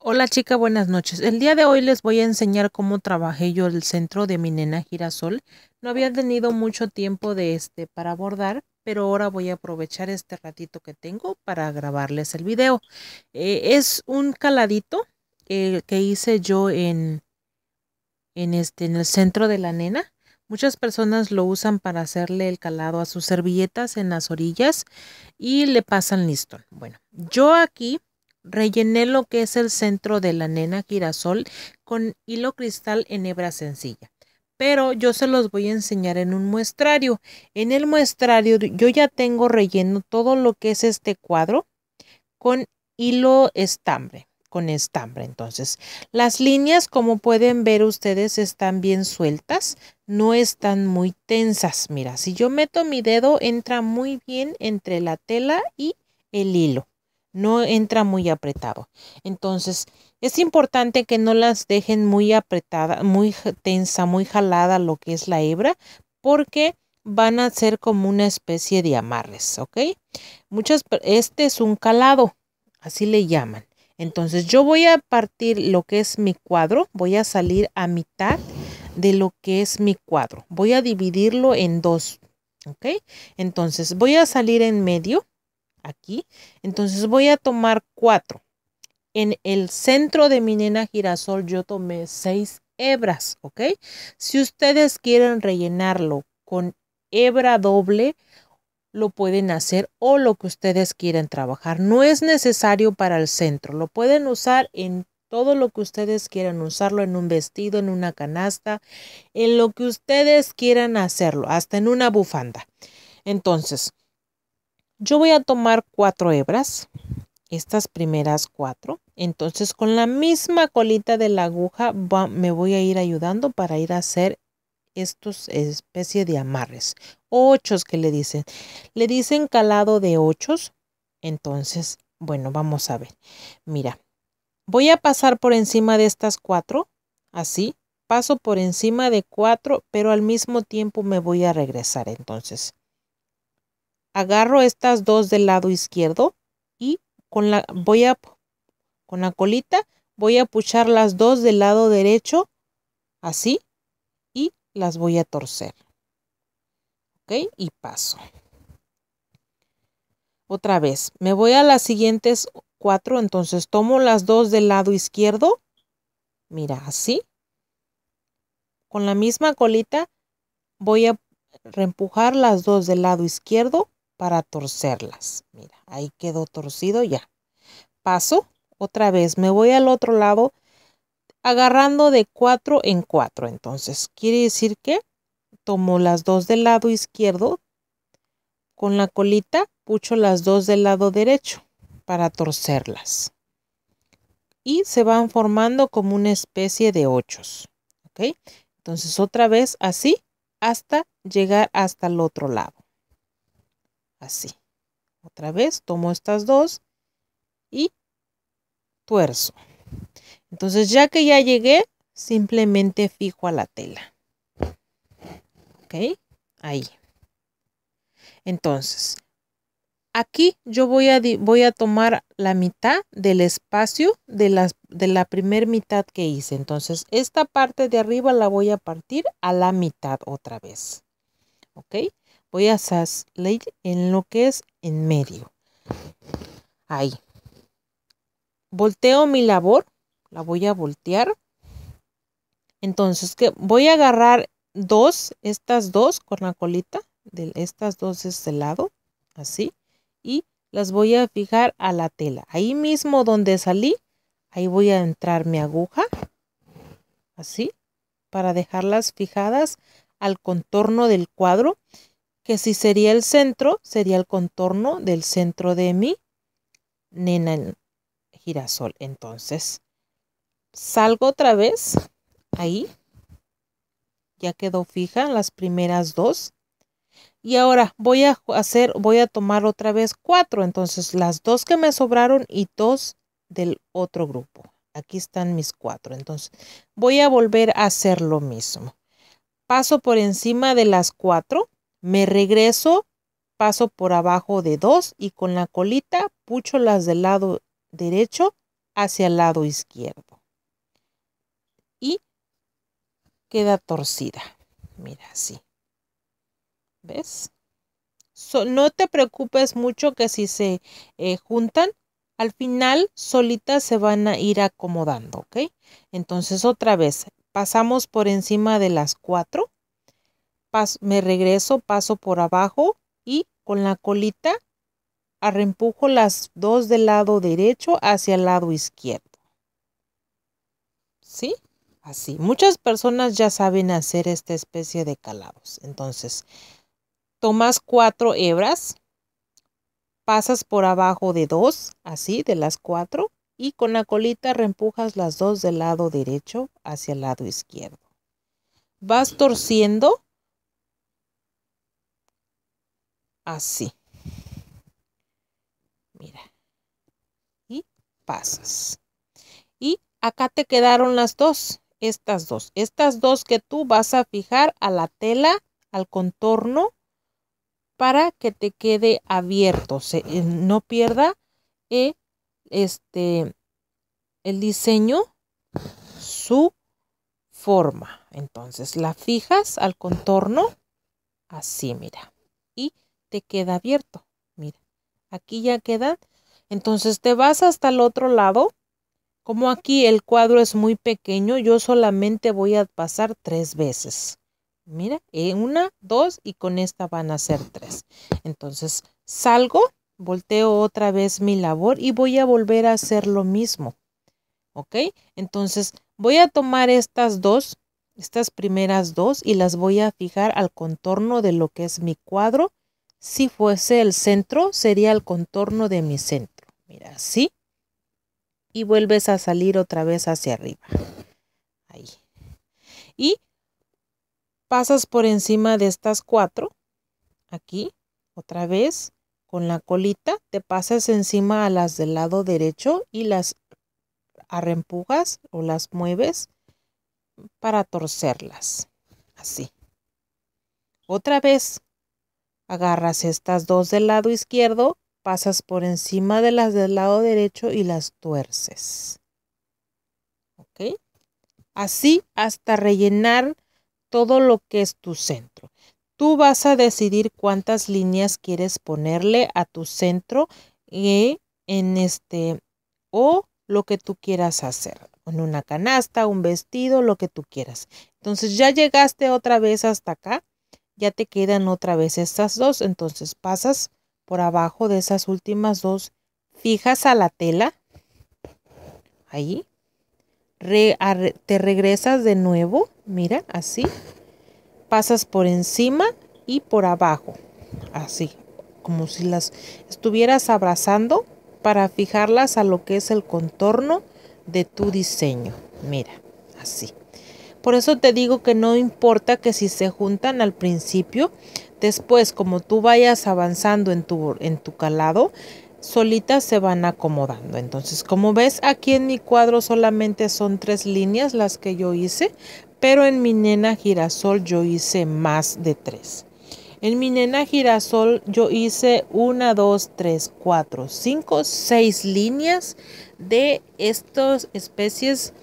Hola chica, buenas noches. El día de hoy les voy a enseñar cómo trabajé yo el centro de mi nena girasol. No había tenido mucho tiempo de este para abordar, pero ahora voy a aprovechar este ratito que tengo para grabarles el video. Eh, es un caladito eh, que hice yo en, en, este, en el centro de la nena. Muchas personas lo usan para hacerle el calado a sus servilletas en las orillas y le pasan listo Bueno, yo aquí Rellené lo que es el centro de la nena girasol con hilo cristal en hebra sencilla. Pero yo se los voy a enseñar en un muestrario. En el muestrario yo ya tengo relleno todo lo que es este cuadro con hilo estambre con estambre. Entonces, las líneas, como pueden ver ustedes, están bien sueltas, no están muy tensas. Mira, si yo meto mi dedo, entra muy bien entre la tela y el hilo no entra muy apretado. Entonces, es importante que no las dejen muy apretada, muy tensa, muy jalada lo que es la hebra, porque van a ser como una especie de amarres, ¿ok? Muchas, este es un calado, así le llaman. Entonces yo voy a partir lo que es mi cuadro, voy a salir a mitad de lo que es mi cuadro. Voy a dividirlo en dos, ¿ok? Entonces voy a salir en medio aquí. Entonces voy a tomar cuatro En el centro de mi nena girasol yo tomé seis hebras, ¿ok? Si ustedes quieren rellenarlo con hebra doble, lo pueden hacer o lo que ustedes quieran trabajar. No es necesario para el centro, lo pueden usar en todo lo que ustedes quieran usarlo en un vestido, en una canasta, en lo que ustedes quieran hacerlo, hasta en una bufanda. Entonces, yo voy a tomar cuatro hebras, estas primeras cuatro. Entonces con la misma colita de la aguja me voy a ir ayudando para ir a hacer estos especie de amarres. Ochos que le dicen. Le dicen calado de ochos. Entonces, bueno, vamos a ver. Mira, voy a pasar por encima de estas cuatro. Así, paso por encima de cuatro, pero al mismo tiempo me voy a regresar. Entonces, agarro estas dos del lado izquierdo y con la, voy a, con la colita voy a puchar las dos del lado derecho, así, y las voy a torcer. ¿Ok? Y paso. Otra vez, me voy a las siguientes cuatro, entonces tomo las dos del lado izquierdo, mira, así. Con la misma colita voy a reempujar las dos del lado izquierdo para torcerlas. Mira, ahí quedó torcido ya. Paso, otra vez, me voy al otro lado agarrando de cuatro en cuatro. Entonces, quiere decir que tomo las dos del lado izquierdo con la colita, pucho las dos del lado derecho para torcerlas. Y se van formando como una especie de ochos. Entonces, otra vez así hasta llegar hasta el otro lado. Así. Otra vez tomo estas dos y tuerzo. Entonces ya que ya llegué, simplemente fijo a la tela. ¿Ok? Ahí. Entonces, aquí yo voy a, voy a tomar la mitad del espacio de, de la primer mitad que hice. Entonces, esta parte de arriba la voy a partir a la mitad otra vez. ¿Ok? voy a ley en lo que es en medio. Ahí. Volteo mi labor, la voy a voltear. Entonces, que voy a agarrar dos, estas dos con la colita, de estas dos de este lado, así, y las voy a fijar a la tela. Ahí mismo donde salí, ahí voy a entrar mi aguja, así, para dejarlas fijadas al contorno del cuadro que si sería el centro, sería el contorno del centro de mi nena en girasol. Entonces, salgo otra vez ahí. Ya quedó fija las primeras dos. Y ahora voy a hacer, voy a tomar otra vez cuatro. Entonces, las dos que me sobraron y dos del otro grupo. Aquí están mis cuatro. Entonces, voy a volver a hacer lo mismo. Paso por encima de las cuatro me regreso, paso por abajo de dos y con la colita pucho las del lado derecho hacia el lado izquierdo. Y queda torcida. Mira así. ¿Ves? no te preocupes mucho que si se eh, juntan, al final solitas se van a ir acomodando, ¿ok? Entonces otra vez, pasamos por encima de las cuatro me regreso, paso por abajo y con la colita arrempujo las dos del lado derecho hacia el lado izquierdo. ¿Sí? Así. Muchas personas ya saben hacer esta especie de calados. Entonces, tomas cuatro hebras, pasas por abajo de dos, así, de las cuatro, y con la colita reempujas las dos del lado derecho hacia el lado izquierdo. Vas torciendo así. Mira. Y pasas. Y acá te quedaron las dos, estas dos. Estas dos que tú vas a fijar a la tela, al contorno, para que te quede abierto. Se, eh, no pierda eh, este, el diseño su forma. Entonces la fijas al contorno, así mira. Y te queda abierto. Mira, aquí ya queda. Entonces te vas hasta el otro lado. Como aquí el cuadro es muy pequeño, yo solamente voy a pasar tres veces. Mira, eh, una, dos y con esta van a ser tres. Entonces salgo, volteo otra vez mi labor y voy a volver a hacer lo mismo. ¿Ok? Entonces voy a tomar estas dos, estas primeras dos y las voy a fijar al contorno de lo que es mi cuadro si fuese el centro, sería el contorno de mi centro. Mira, así. Y vuelves a salir otra vez hacia arriba. Ahí. Y pasas por encima de estas cuatro. Aquí, otra vez, con la colita, te pasas encima a las del lado derecho y las arrempujas o las mueves para torcerlas. Así. Otra vez, Agarras estas dos del lado izquierdo, pasas por encima de las del lado derecho y las tuerces. ¿Ok? Así hasta rellenar todo lo que es tu centro. Tú vas a decidir cuántas líneas quieres ponerle a tu centro y eh, en este o lo que tú quieras hacer, en una canasta, un vestido, lo que tú quieras. Entonces ya llegaste otra vez hasta acá ya te quedan otra vez estas dos. Entonces pasas por abajo de esas últimas dos, fijas a la tela, ahí, te regresas de nuevo, mira, así, pasas por encima y por abajo, así, como si las estuvieras abrazando para fijarlas a lo que es el contorno de tu diseño, mira, así. Por eso te digo que no importa que si se juntan al principio, después como tú vayas avanzando en tu, en tu calado, solitas se van acomodando. Entonces, como ves, aquí en mi cuadro solamente son tres líneas las que yo hice, pero en mi nena girasol yo hice más de tres. En mi nena girasol yo hice una, dos, tres, cuatro, cinco, seis líneas de estas especies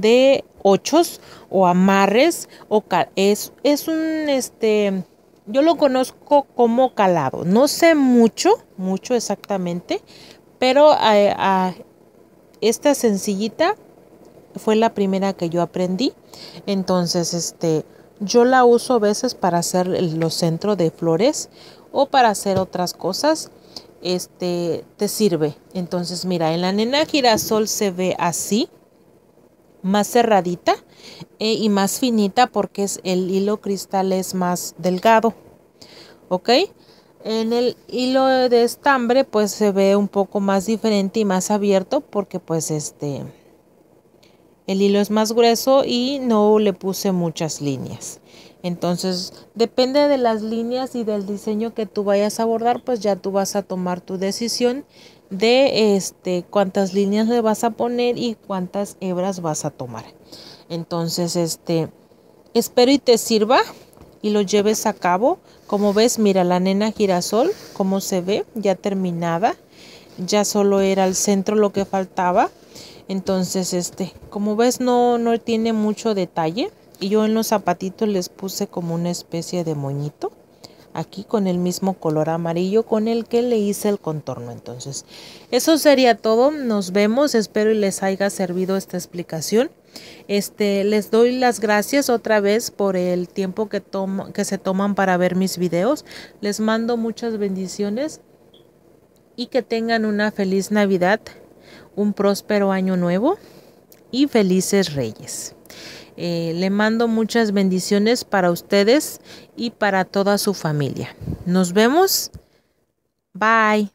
de ochos o amarres o es, es un este yo lo conozco como calado no sé mucho mucho exactamente pero a, esta sencillita fue la primera que yo aprendí entonces este yo la uso a veces para hacer los centros de flores o para hacer otras cosas este te sirve entonces mira en la nena girasol se ve así más cerradita eh, y más finita porque es el hilo cristal es más delgado. ¿Ok? En el hilo de estambre pues se ve un poco más diferente y más abierto porque pues este el hilo es más grueso y no le puse muchas líneas. Entonces, depende de las líneas y del diseño que tú vayas a abordar, pues ya tú vas a tomar tu decisión de este cuántas líneas le vas a poner y cuántas hebras vas a tomar. Entonces, este espero y te sirva y lo lleves a cabo. Como ves, mira la nena girasol, como se ve, ya terminada. Ya solo era el centro lo que faltaba. Entonces, este, como ves, no, no tiene mucho detalle y yo en los zapatitos les puse como una especie de moñito aquí con el mismo color amarillo con el que le hice el contorno entonces eso sería todo nos vemos espero y les haya servido esta explicación este les doy las gracias otra vez por el tiempo que tomo, que se toman para ver mis videos les mando muchas bendiciones y que tengan una feliz navidad un próspero año nuevo y felices reyes eh, le mando muchas bendiciones para ustedes y para toda su familia. Nos vemos. Bye.